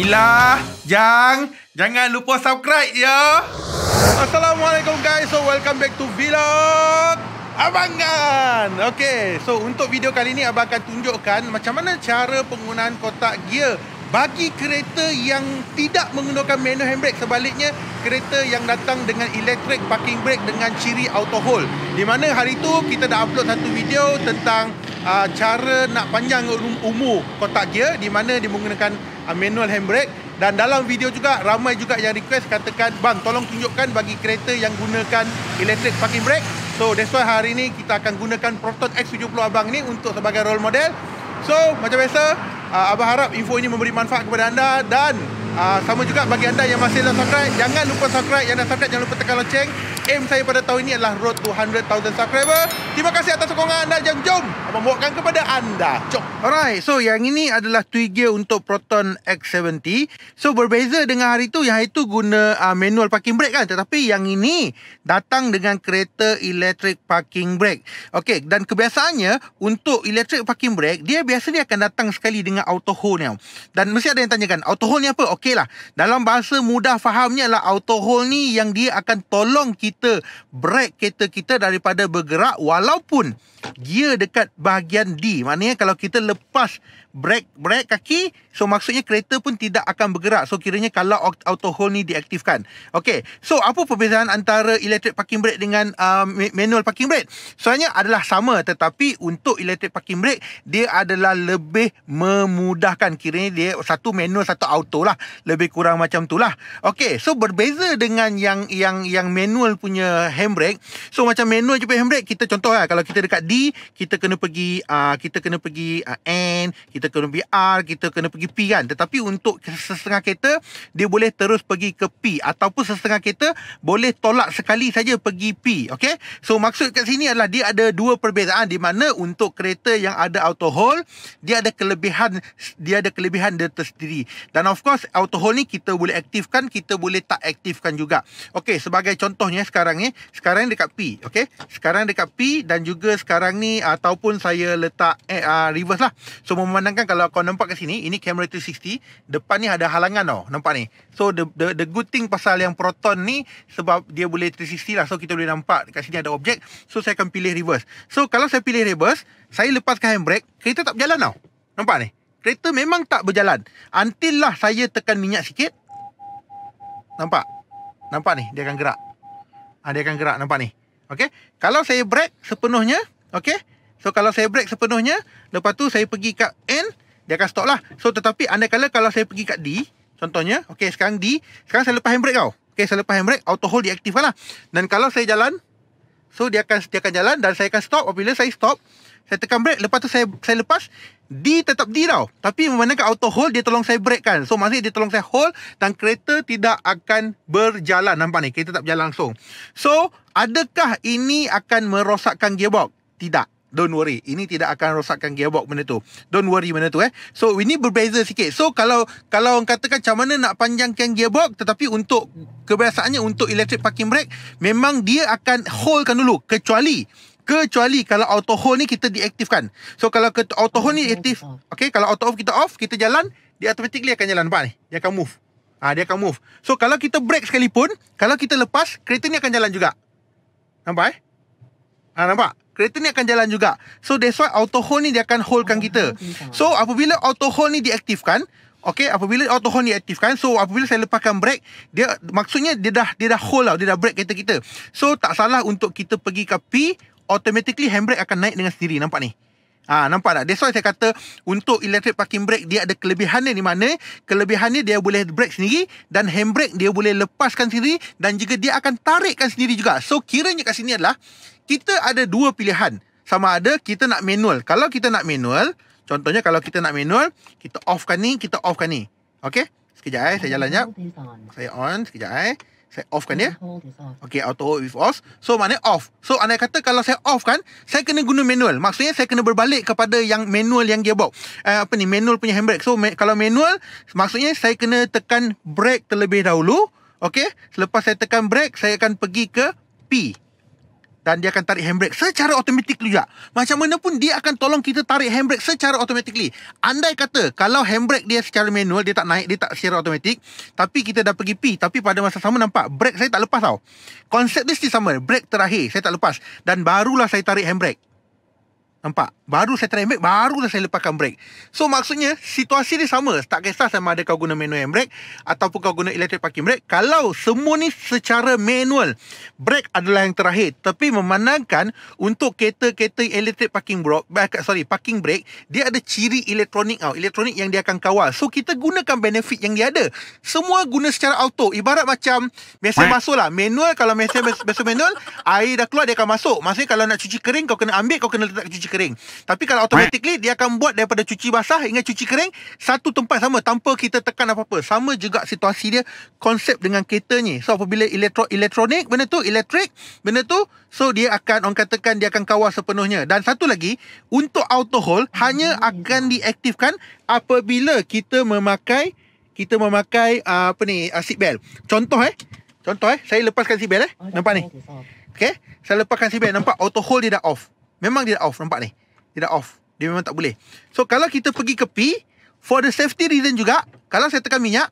Mila, Jang, jangan lupa subscribe ya. Assalamualaikum guys. So welcome back to Vlog Abang Gan. Okay, so untuk video kali ni abang akan tunjukkan macam mana cara penggunaan kotak gear bagi kereta yang tidak menggunakan manual handbrake sebaliknya kereta yang datang dengan electric parking brake dengan ciri auto hold di mana hari tu kita dah upload satu video tentang uh, cara nak panjang um-, umur kotak gear di mana dia menggunakan manual handbrake dan dalam video juga ramai juga yang request katakan bang tolong tunjukkan bagi kereta yang gunakan electric parking brake so that's why hari ini kita akan gunakan Proton X70 abang ni untuk sebagai role model so macam biasa uh, abang harap info ini memberi manfaat kepada anda dan uh, sama juga bagi anda yang masih belum subscribe jangan lupa subscribe yang dah subscribe jangan lupa tekan lonceng aim saya pada tahun ini adalah road to 100,000 subscriber terima kasih atas sokongan anda jom jom membuatkan kepada anda. Jom. Alright, so yang ini adalah tweaker untuk Proton X70. So berbeza dengan hari tu, yang itu guna uh, manual parking brake kan. Tetapi yang ini datang dengan kereta electric parking brake. Okay, dan kebiasaannya untuk electric parking brake, dia biasanya akan datang sekali dengan auto hold ni. Dan mesti ada yang tanyakan, auto hold ni apa? Okay lah, dalam bahasa mudah fahamnya lah auto hold ni yang dia akan tolong kita brake kereta kita daripada bergerak walaupun gear dekat bahagian D. Maknanya kalau kita lepas brake-brake kaki, so maksudnya kereta pun tidak akan bergerak. So kiranya kalau auto hold ni diaktifkan. Okay, so apa perbezaan antara electric parking brake dengan uh, manual parking brake? Soalnya adalah sama tetapi untuk electric parking brake, dia adalah lebih memudahkan. Kiranya dia satu manual, satu auto lah. Lebih kurang macam tu lah. Okay, so berbeza dengan yang yang yang manual punya handbrake. So macam manual je handbrake, kita contoh lah. Kalau kita dekat D, kita kena pergi pergi uh, kita kena pergi uh, N, kita kena pergi R, kita kena pergi P kan. Tetapi untuk sesetengah kereta dia boleh terus pergi ke P ataupun sesetengah kereta boleh tolak sekali saja pergi P, okay? So maksud kat sini adalah dia ada dua perbezaan di mana untuk kereta yang ada auto hold, dia ada kelebihan dia ada kelebihan dia tersendiri. Dan of course auto hold ni kita boleh aktifkan, kita boleh tak aktifkan juga. Okay, sebagai contohnya sekarang ni, sekarang ni dekat P, okay? Sekarang dekat P dan juga sekarang ni ataupun saya letak eh, uh, reverse lah So memandangkan kalau kau nampak kat sini Ini camera 360 Depan ni ada halangan tau Nampak ni So the, the the good thing pasal yang Proton ni Sebab dia boleh 360 lah So kita boleh nampak kat sini ada objek So saya akan pilih reverse So kalau saya pilih reverse Saya lepaskan handbrake Kereta tak berjalan tau Nampak ni Kereta memang tak berjalan Until lah saya tekan minyak sikit Nampak? Nampak ni dia akan gerak ha, Dia akan gerak nampak ni Okay Kalau saya brake sepenuhnya Okay So kalau saya break sepenuhnya Lepas tu saya pergi kat N Dia akan stop lah So tetapi anda kala kalau saya pergi kat D Contohnya Okay sekarang D Sekarang saya lepas handbrake tau Okay saya lepas handbrake Auto hold diaktifkan lah Dan kalau saya jalan So dia akan dia akan jalan Dan saya akan stop Apabila saya stop Saya tekan brake Lepas tu saya saya lepas D tetap D tau Tapi memandangkan auto hold Dia tolong saya brake kan So maksudnya dia tolong saya hold Dan kereta tidak akan berjalan Nampak ni Kereta tak berjalan langsung So Adakah ini akan merosakkan gearbox? Tidak Don't worry Ini tidak akan rosakkan gearbox benda tu Don't worry benda tu eh So ini berbeza sikit So kalau Kalau orang katakan macam mana nak panjangkan gearbox Tetapi untuk Kebiasaannya untuk electric parking brake Memang dia akan holdkan dulu Kecuali Kecuali kalau auto hold ni kita diaktifkan So kalau ke, auto hold ni aktif Okay kalau auto off kita off Kita jalan Dia automatically akan jalan Nampak ni Dia akan move Ah ha, Dia akan move So kalau kita brake sekalipun Kalau kita lepas Kereta ni akan jalan juga Nampak eh Ha, nampak? Kereta ni akan jalan juga. So that's why auto hold ni dia akan holdkan oh, kita. So apabila auto hold ni diaktifkan, okay, apabila auto hold ni aktifkan, so apabila saya lepaskan brake, dia maksudnya dia dah dia dah hold lah, dia dah brake kereta kita. So tak salah untuk kita pergi ke P, automatically handbrake akan naik dengan sendiri. Nampak ni? Ah ha, nampak tak? That's why saya kata untuk electric parking brake dia ada kelebihannya di mana? Kelebihannya dia boleh brake sendiri dan handbrake dia boleh lepaskan sendiri dan juga dia akan tarikkan sendiri juga. So kiranya kat sini adalah kita ada dua pilihan. Sama ada kita nak manual. Kalau kita nak manual, contohnya kalau kita nak manual, kita offkan ni, kita offkan ni. Okay? Sekejap eh, saya jalan jap. Saya on, sekejap eh. Saya off kan ya Okay auto hold with off So mana off So anda kata kalau saya off kan Saya kena guna manual Maksudnya saya kena berbalik kepada yang manual yang gearbox eh, Apa ni manual punya handbrake So ma- kalau manual Maksudnya saya kena tekan brake terlebih dahulu Okay Selepas saya tekan brake Saya akan pergi ke P dan dia akan tarik handbrake secara automatik juga. Macam mana pun dia akan tolong kita tarik handbrake secara automatically. Andai kata kalau handbrake dia secara manual dia tak naik dia tak secara automatik tapi kita dah pergi P tapi pada masa sama nampak brake saya tak lepas tau. Konsep dia still sama, brake terakhir saya tak lepas dan barulah saya tarik handbrake. Nampak? Baru saya try handbrake, baru saya lepaskan brake. So, maksudnya, situasi dia sama. Tak kisah sama ada kau guna manual handbrake ataupun kau guna electric parking brake. Kalau semua ni secara manual, brake adalah yang terakhir. Tapi, memandangkan untuk kereta-kereta electric parking brake, eh, sorry, parking brake, dia ada ciri elektronik tau. Elektronik yang dia akan kawal. So, kita gunakan benefit yang dia ada. Semua guna secara auto. Ibarat macam, mesin masuk lah. Manual, kalau mesin masuk manual, air dah keluar, dia akan masuk. Maksudnya, kalau nak cuci kering, kau kena ambil, kau kena letak cuci kering. Tapi kalau automatically dia akan buat daripada cuci basah hingga cuci kering satu tempat sama tanpa kita tekan apa-apa. Sama juga situasi dia konsep dengan kereta ni. So apabila elektro elektronik benda tu elektrik benda tu so dia akan orang katakan dia akan kawal sepenuhnya. Dan satu lagi untuk auto hold hmm. hanya akan diaktifkan apabila kita memakai kita memakai ah, apa ni uh, seat belt. Contoh eh Contoh eh, saya lepaskan si bel eh. Oh, nampak ni. Okay. Saya lepaskan si bel. Nampak auto hold dia dah off. Memang dia off nampak ni Dia dah off Dia memang tak boleh So kalau kita pergi ke P For the safety reason juga Kalau saya tekan minyak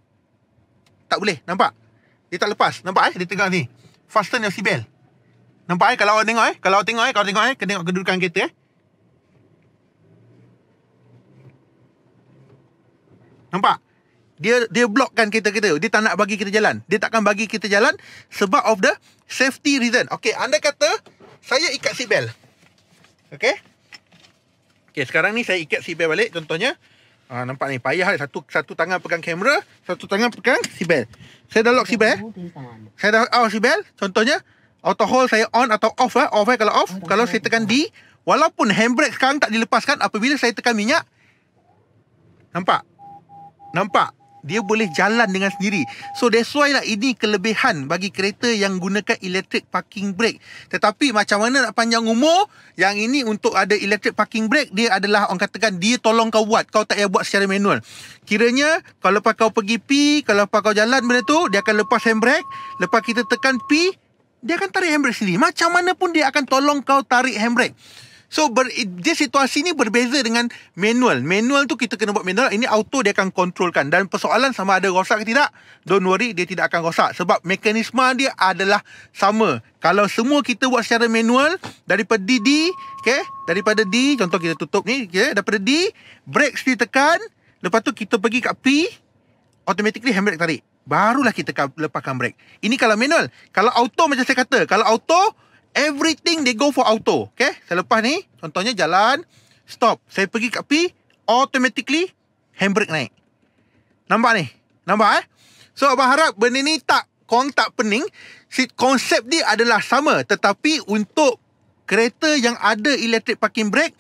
Tak boleh nampak Dia tak lepas Nampak eh dia tegang ni Fasten your seatbelt Nampak eh kalau awak tengok eh Kalau awak tengok eh Kalau tengok eh Kena tengok kedudukan kereta eh Nampak? Dia dia blokkan kereta kita. Dia tak nak bagi kita jalan. Dia takkan bagi kita jalan sebab of the safety reason. Okay, anda kata saya ikat seatbelt. Okay, okay sekarang ni saya ikat sibel balik contohnya. Ah nampak ni payah lah satu satu tangan pegang kamera, satu tangan pegang sibel. Saya dah lock sibel, Saya dah out oh, sibel. contohnya auto hold saya on atau off lah. Off lah kalau off, oh, kalau saya tekan D, walaupun handbrake sekarang tak dilepaskan apabila saya tekan minyak. Nampak? Nampak? dia boleh jalan dengan sendiri. So that's why lah ini kelebihan bagi kereta yang gunakan electric parking brake. Tetapi macam mana nak panjang umur, yang ini untuk ada electric parking brake, dia adalah orang katakan dia tolong kau buat. Kau tak payah buat secara manual. Kiranya kalau lepas kau pergi P, kalau lepas kau jalan benda tu, dia akan lepas handbrake. Lepas kita tekan P, dia akan tarik handbrake sendiri. Macam mana pun dia akan tolong kau tarik handbrake. So ber, dia situasi ni berbeza dengan manual. Manual tu kita kena buat manual. Ini auto dia akan kontrolkan. Dan persoalan sama ada rosak ke tidak. Don't worry dia tidak akan rosak. Sebab mekanisme dia adalah sama. Kalau semua kita buat secara manual. Daripada D, D. Okay. Daripada D. Contoh kita tutup ni. Okay. Daripada D. Brakes ditekan. Lepas tu kita pergi kat P. Automatically handbrake tarik. Barulah kita lepaskan brake. Ini kalau manual. Kalau auto macam saya kata. Kalau auto. Kalau auto. Everything they go for auto Okay Selepas ni Contohnya jalan Stop Saya pergi kat P Automatically Handbrake naik Nampak ni Nampak eh So abang harap benda ni tak Korang tak pening Si Konsep dia adalah sama Tetapi untuk Kereta yang ada electric parking brake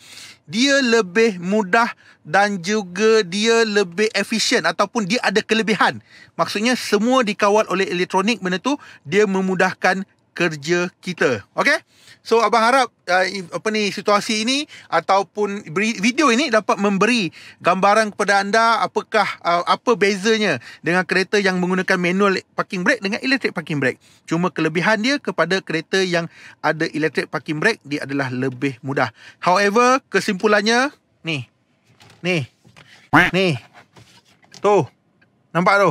Dia lebih mudah Dan juga dia lebih efisien Ataupun dia ada kelebihan Maksudnya semua dikawal oleh elektronik Benda tu Dia memudahkan kerja kita. Okay? So, Abang harap uh, apa ni situasi ini ataupun video ini dapat memberi gambaran kepada anda apakah uh, apa bezanya dengan kereta yang menggunakan manual parking brake dengan electric parking brake. Cuma kelebihan dia kepada kereta yang ada electric parking brake, dia adalah lebih mudah. However, kesimpulannya, ni. Ni. Ni. Tu. Nampak tu?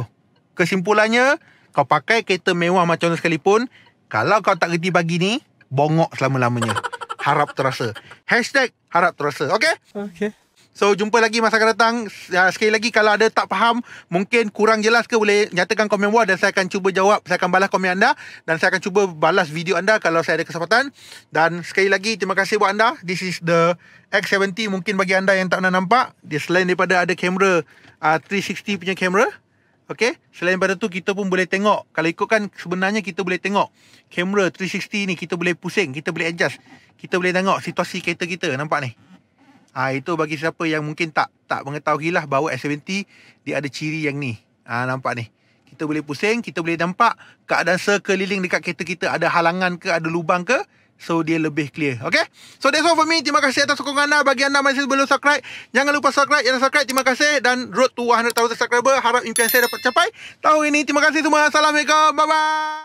Kesimpulannya, kau pakai kereta mewah macam mana sekalipun, kalau kau tak reti pagi ni Bongok selama-lamanya Harap terasa Hashtag Harap terasa Okay Okay So jumpa lagi masa akan datang uh, Sekali lagi kalau ada tak faham Mungkin kurang jelas ke Boleh nyatakan komen bawah Dan saya akan cuba jawab Saya akan balas komen anda Dan saya akan cuba balas video anda Kalau saya ada kesempatan Dan sekali lagi terima kasih buat anda This is the X70 Mungkin bagi anda yang tak pernah nampak Dia selain daripada ada kamera 360 uh, punya kamera Okay Selain pada tu kita pun boleh tengok Kalau ikutkan sebenarnya kita boleh tengok Kamera 360 ni kita boleh pusing Kita boleh adjust Kita boleh tengok situasi kereta kita Nampak ni ha, Itu bagi siapa yang mungkin tak tak mengetahui lah Bahawa S70 dia ada ciri yang ni ha, Nampak ni Kita boleh pusing Kita boleh nampak Keadaan sekeliling dekat kereta kita Ada halangan ke ada lubang ke So dia lebih clear Okay So that's all for me Terima kasih atas sokongan anda Bagi anda masih belum subscribe Jangan lupa subscribe Yang dah subscribe Terima kasih Dan road to 100,000 subscriber Harap impian saya dapat capai Tahun ini Terima kasih semua Assalamualaikum Bye bye